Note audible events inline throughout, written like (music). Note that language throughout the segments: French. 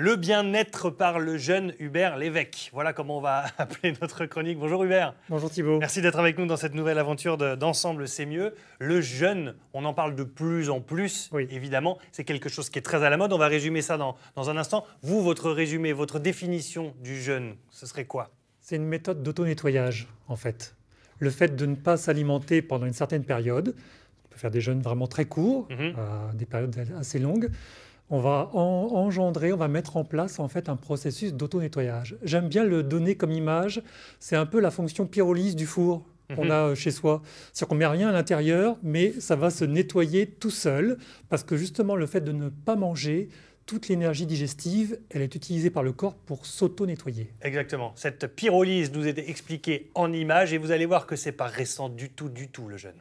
le bien-être par le jeune Hubert Lévesque. Voilà comment on va (laughs) appeler notre chronique. Bonjour Hubert. Bonjour Thibault. Merci d'être avec nous dans cette nouvelle aventure d'Ensemble, c'est mieux. Le jeune, on en parle de plus en plus, évidemment. C'est quelque chose qui est très à la mode. On va résumer ça dans, un instant. Vous, votre résumé, votre définition du jeune, ce serait quoi C'est une méthode d'auto-nettoyage, en fait. Le fait de ne pas s'alimenter pendant une certaine période, on peut faire des jeûnes vraiment très courts, mhm. euh, des périodes assez longues, on va engendrer, on va mettre en place en fait un processus d'auto-nettoyage. J'aime bien le donner comme image, c'est un peu la fonction pyrolyse du four qu'on mhm. a euh, chez soi. C'est-à-dire qu'on met rien à l'intérieur, mais ça va se nettoyer tout seul, parce que justement le fait de ne pas manger, toute l'énergie digestive, elle est utilisée par le corps pour s'auto-nettoyer. Exactement. Cette pyrolyse nous est expliquée en image, et vous allez voir que c'est pas récent du tout, du tout le jeûne.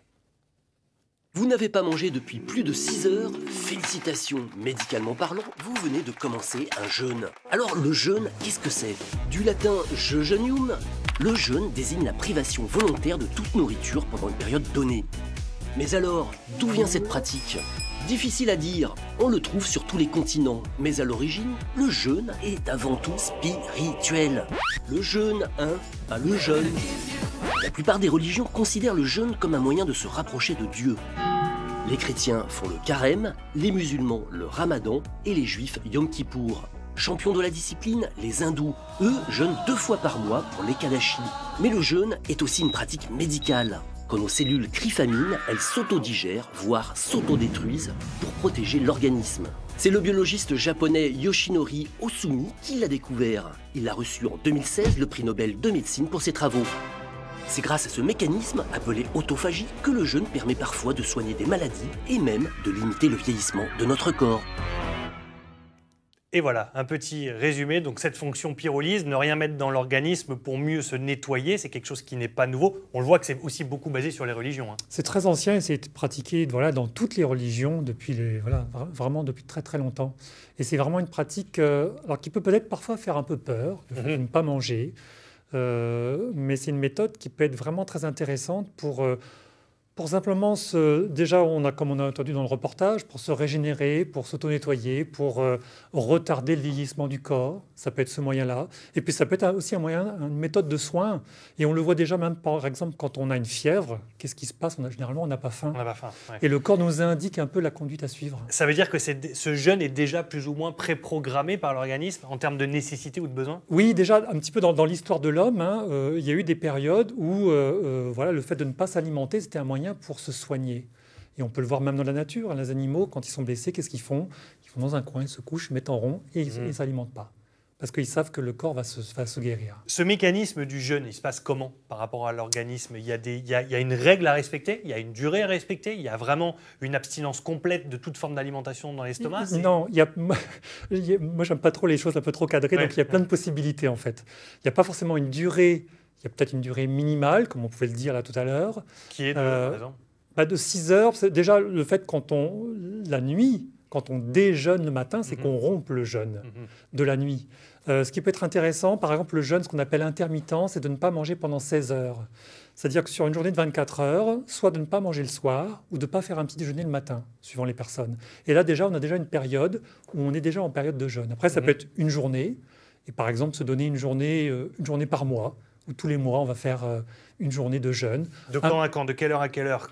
Vous n'avez pas mangé depuis plus de 6 heures Félicitations Médicalement parlant, vous venez de commencer un jeûne. Alors le jeûne, qu'est-ce que c'est Du latin je le jeûne désigne la privation volontaire de toute nourriture pendant une période donnée. Mais alors, d'où vient cette pratique Difficile à dire, on le trouve sur tous les continents, mais à l'origine, le jeûne est avant tout spirituel. Le jeûne, hein Pas le jeûne. La plupart des religions considèrent le jeûne comme un moyen de se rapprocher de Dieu. Les chrétiens font le carême, les musulmans le ramadan et les juifs Yom Kippour. Champions de la discipline, les hindous, eux, jeûnent deux fois par mois pour les kadashi Mais le jeûne est aussi une pratique médicale. Quand nos cellules crient elles s'autodigèrent, voire s'autodétruisent, pour protéger l'organisme. C'est le biologiste japonais Yoshinori Osumi qui l'a découvert. Il a reçu en 2016 le prix Nobel de médecine pour ses travaux. C'est grâce à ce mécanisme, appelé autophagie, que le jeûne permet parfois de soigner des maladies et même de limiter le vieillissement de notre corps. Et voilà, un petit résumé. Donc cette fonction pyrolyse, ne rien mettre dans l'organisme pour mieux se nettoyer, c'est quelque chose qui n'est pas nouveau. On le voit que c'est aussi beaucoup basé sur les religions. Hein. C'est très ancien et c'est pratiqué voilà, dans toutes les religions depuis les, vraiment depuis très très longtemps. Et c'est vraiment une pratique euh, alors qui peut peut-être parfois faire un peu peur, mm-hmm. de ne pas manger. Euh, mais c'est une méthode qui peut être vraiment très intéressante pour, euh, simplement déjà, on a, comme on a entendu dans le reportage, pour se régénérer, pour s'auto-nettoyer, pour euh, retarder le vieillissement du corps, ça peut être ce moyen-là. Et puis ça peut être aussi un moyen, une méthode de soin. Et on le voit déjà même par exemple quand on a une fièvre, qu'est-ce qui se passe on a, Généralement, on n'a pas faim. On n'a pas faim. Et le corps nous indique un peu la conduite à suivre. Ça veut dire que ce jeûne est déjà plus ou moins préprogrammé par l'organisme en termes de nécessité ou de besoin Oui, déjà un petit peu dans, l'histoire de l'homme, hein, euh, il y a eu des périodes où euh, euh, voilà, le fait de ne pas s'alimenter, c'était un moyen pour se soigner. Et on peut le voir même dans la nature. Hein, les animaux, quand ils sont blessés, qu'est-ce qu'ils font Ils vont dans un coin, ils se couchent, mettent en rond et ils ne mmh. s'alimentent pas parce qu'ils savent que le corps va se, va se, guérir. Ce mécanisme du jeûne, il se passe comment par rapport à l'organisme il, il, il, y a une règle à respecter, il y a une durée à respecter, il y a vraiment une abstinence complète de toute forme d'alimentation dans l'estomac Non, (laughs) il y a, moi j'aime pas trop les choses un peu trop cadrées, donc il y a plein de possibilités en fait. Il n'y a pas forcément une durée, il y a peut-être une durée minimale, comme on pouvait le dire là tout à l'heure. Qui est euh, de, De 6 heures, déjà le fait quand on, la nuit, quand on déjeune le matin, c'est mhm. qu'on rompe le jeûne mhm. de la nuit. Euh, ce qui peut être intéressant, par exemple, le jeûne, ce qu'on appelle intermittent, c'est de ne pas manger pendant 16 heures. C'est-à-dire que sur une journée de 24 heures, soit de ne pas manger le soir ou de ne pas faire un petit déjeuner le matin, suivant les personnes. Et là, déjà, on a déjà une période où on est déjà en période de jeûne. Après, ça mhm. peut être une journée, et par exemple, se donner une journée, euh, une journée par mois, où tous les mois, on va faire euh, une journée de jeûne. De quand à quand De quelle heure à quelle heure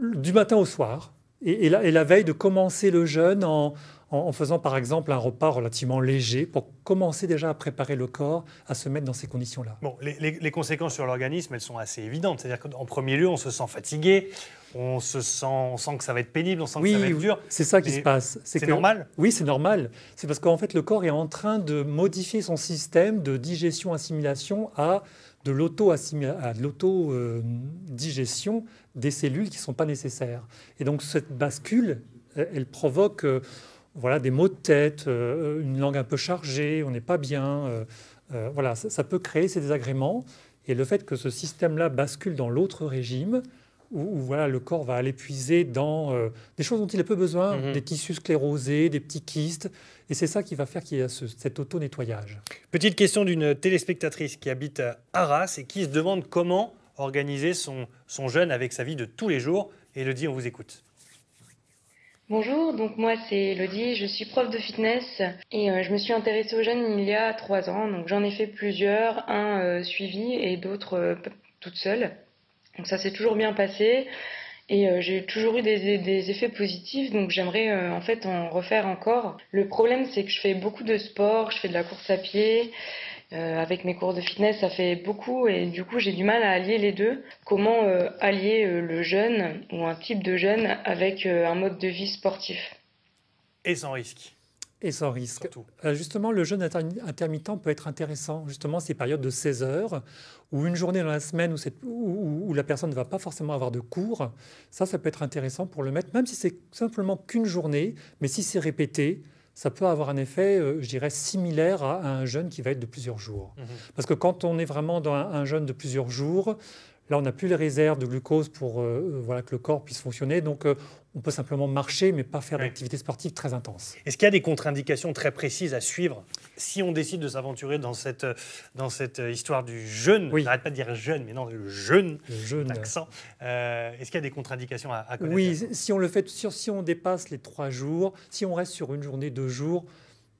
Du matin au soir et, la, veille de commencer le jeûne en, en, faisant par exemple un repas relativement léger pour commencer déjà à préparer le corps à se mettre dans ces conditions-là. Bon, les, conséquences sur l'organisme, elles sont assez évidentes. C'est-à-dire qu'en premier lieu, on se sent fatigué, on se sent, sent que ça va être pénible, on sent que ça va être dur. C'est ça qui se passe. C'est normal Oui, c'est normal. C'est parce qu'en fait, le corps est en train de modifier son système de digestion-assimilation à de l'auto-digestion des cellules qui ne sont pas nécessaires. Et donc cette bascule, elle, provoque euh, voilà, des maux de tête, euh, une langue un peu chargée, on n'est pas bien. Euh, voilà, ça, peut créer ces désagréments. Et le fait que ce système-là bascule dans l'autre régime, où, voilà, le corps va aller puiser dans euh, des choses dont il a peu besoin, mhm. des tissus sclérosés, des petits kystes. Et c'est ça qui va faire qu'il y a cet auto-nettoyage. Petite question d'une téléspectatrice qui habite Arras et qui se demande comment organiser son, son jeûne avec sa vie de tous les jours. Elodie, on vous écoute. Bonjour, donc moi c'est Elodie, je suis prof de fitness et euh, je me suis intéressée au jeûne il y a trois ans. Donc j'en ai fait plusieurs, un euh, suivi et d'autres toutes toute seule. Donc ça s'est toujours bien passé et euh, j'ai toujours eu des, effets positifs, donc j'aimerais euh, en fait en refaire encore. Le problème, c'est que je fais beaucoup de sport, je fais de la course à pied. Euh, avec mes cours de fitness, ça fait beaucoup et du coup j'ai du mal à allier les deux. Comment allier le jeûne ou un type de jeûne avec un mode de vie sportif Et sans risque. Et sans risque. Euh, justement, le jeûne intermittent peut être intéressant, justement, ces périodes de 16 heures ou une journée dans la semaine où, la personne ne va pas forcément avoir de cours. Ça, ça peut être intéressant pour le mettre, même si c'est simplement qu'une journée, mais si c'est répété, ça peut avoir un effet, euh, je dirais, similaire à, un jeûne qui va être de plusieurs jours. Mhm. Parce que quand on est vraiment dans un, jeûne de plusieurs jours, Là, on n'a plus les réserves de glucose pour euh, voilà, que le corps puisse fonctionner. Donc, on peut simplement marcher, mais pas faire d'activités d'activité sportive très intense. Est-ce qu'il y a des contre-indications très précises à suivre si on décide de s'aventurer dans cette, dans cette histoire du jeûne oui. J'arrête pas de dire jeûne, mais non, le jeûne, jeûne. Accent. Euh, est-ce qu'il y a des contre-indications à, connaître Oui, si on le fait, si on dépasse les trois jours, si on reste sur une journée, deux jours,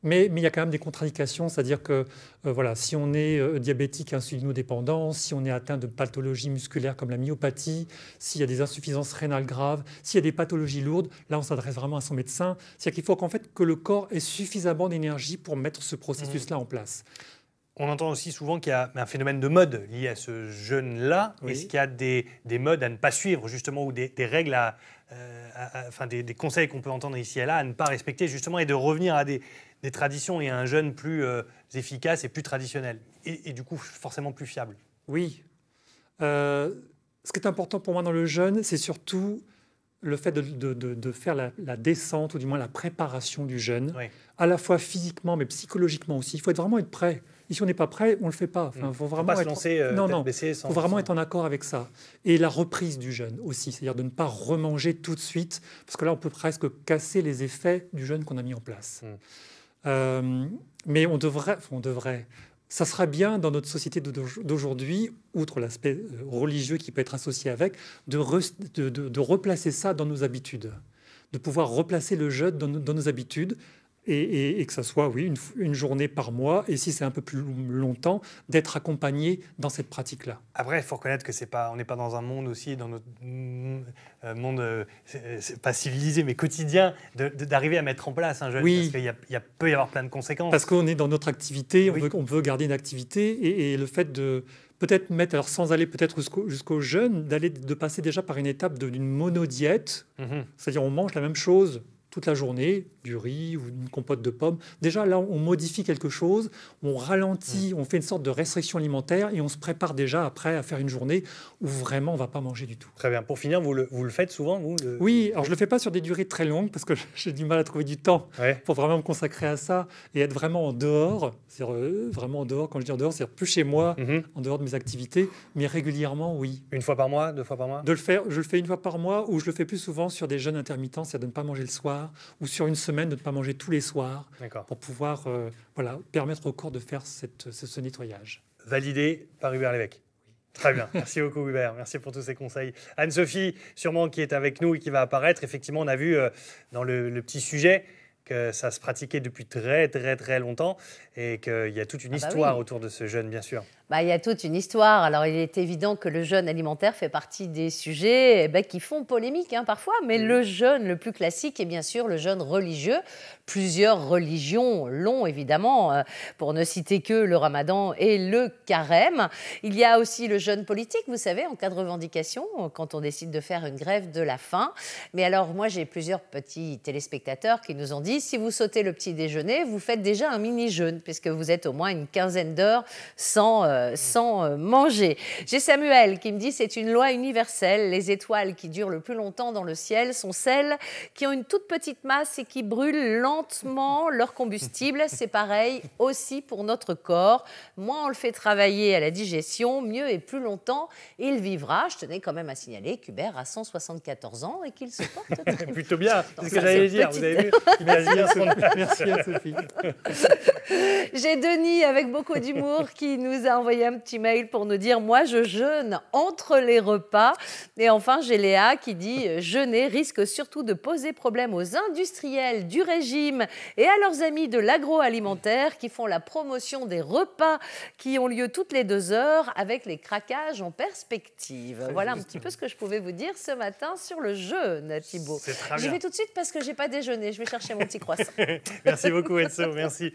mais, il y a quand même des contradictions, c'est-à-dire que euh, voilà, si on est euh, diabétique insulinodépendant, si on est atteint de pathologies musculaires comme la myopathie, s'il y a des insuffisances rénales graves, s'il y a des pathologies lourdes, là on s'adresse vraiment à son médecin. C'est-à-dire qu'il faut qu'en fait que le corps ait suffisamment d'énergie pour mettre ce processus-là mmh. en place. On entend aussi souvent qu'il y a un phénomène de mode lié à ce jeûne-là. Est-ce qu'il y a des, modes à ne pas suivre, justement, ou des, des règles à, euh, des, conseils qu'on peut entendre ici et là à ne pas respecter justement et de revenir à des, traditions et à un jeûne plus euh, efficace et plus traditionnel et, du coup forcément plus fiable. Oui. Euh, ce qui est important pour moi dans le jeûne, c'est surtout le fait de, faire la, descente ou du moins la préparation du jeûne, à la fois physiquement mais psychologiquement aussi. Il faut vraiment être prêt. Et si on n'est pas prêt, on ne le fait pas. Il hmm. faut vraiment euh, faut pas être... se lancer, non, non. faut vraiment être en accord avec ça. Et la reprise du jeûne aussi, c'est-à-dire de ne pas remanger tout de suite, parce que là, on peut presque casser les effets du jeûne qu'on a mis en place. Hmm. Euh, mais on devrait, on devrait. Ça sera bien dans notre société d'aujourd'hui, outre l'aspect euh, religieux qui peut être associé avec, de, de, replacer ça dans nos habitudes, de pouvoir replacer le jeûne dans nos habitudes et, que ça soit oui, une, journée par mois, et si c'est un peu plus longtemps, d'être accompagné dans cette pratique-là. Après, il faut reconnaître que c'est pas, on n'est pas dans un monde aussi, dans notre euh, monde, euh, pas civilisé, mais quotidien, d'arriver à mettre en place un jeune, oui. parce qu'il peut y avoir plein de conséquences. Parce qu'on est dans notre activité, on, veut, garder une activité, et, le fait de peut-être mettre, alors sans aller peut-être jusqu'au jusqu jeunes, d'aller de passer déjà par une étape d'une monodiète, mhm. c'est-à-dire on mange la même chose toute la journée, du riz ou une compote de pommes. Déjà, là, on modifie quelque chose, on ralentit, on fait une sorte de restriction alimentaire et on se prépare déjà après à faire une journée où vraiment on ne va pas manger du tout. Très bien. Pour finir, vous le, faites souvent vous, Oui, alors je ne le fais pas sur des durées très longues parce que (laughs) j'ai du mal à trouver du temps pour vraiment me consacrer à ça et être vraiment en dehors. C'est euh, vraiment en dehors, quand je dis en dehors, c'est plus chez moi, mm-hmm. en dehors de mes activités, mais régulièrement, oui. Une fois par mois, deux fois par mois De le faire, je le fais une fois par mois ou je le fais plus souvent sur des jeunes intermittents, c'est-à-dire de ne pas manger le soir ou sur une semaine de ne pas manger tous les soirs, pour pouvoir euh, voilà, permettre au corps de faire cette, ce, nettoyage. Validé par Hubert Lévesque. Très bien, merci beaucoup Hubert, merci pour tous ces conseils. Anne-Sophie, sûrement qui est avec nous et qui va apparaître, effectivement on a vu euh, dans le, petit sujet que ça se pratiquait depuis très très très longtemps et qu'il y a toute une ah bah histoire autour de ce jeûne, bien sûr bah, il y a toute une histoire. Alors, il est évident que le jeûne alimentaire fait partie des sujets eh ben, qui font polémique hein, parfois, mais mm. le jeûne le plus classique est bien sûr le jeûne religieux. Plusieurs religions l'ont évidemment, euh, pour ne citer que le ramadan et le carême. Il y a aussi le jeûne politique, vous savez, en cas de revendication, quand on décide de faire une grève de la faim. Mais alors, moi, j'ai plusieurs petits téléspectateurs qui nous ont dit si vous sautez le petit déjeuner, vous faites déjà un mini-jeûne, puisque vous êtes au moins une quinzaine d'heures sans. Euh, euh, sans euh, manger. J'ai Samuel qui me dit c'est une loi universelle. Les étoiles qui durent le plus longtemps dans le ciel sont celles qui ont une toute petite masse et qui brûlent lentement leur combustible. C'est pareil aussi pour notre corps. Moins on le fait travailler à la digestion, mieux et plus longtemps il vivra. Je tenais quand même à signaler qu'Hubert a 174 ans et qu'il se porte très (laughs) plutôt bien. C'est ce que j'allais dire. Vous avez vu (laughs) Merci à Sophie. J'ai Denis avec beaucoup d'humour qui nous a envoyé un petit mail pour nous dire Moi, je jeûne entre les repas. Et enfin, j'ai Léa qui dit euh, Jeûner risque surtout de poser problème aux industriels du régime et à leurs amis de l'agroalimentaire qui font la promotion des repas qui ont lieu toutes les deux heures avec les craquages en perspective. Voilà un petit peu ce que je pouvais vous dire ce matin sur le jeûne, Thibault. Je vais tout de suite parce que j'ai pas déjeuné. Je vais chercher mon petit croissant. (laughs) merci beaucoup, Enzo. Merci.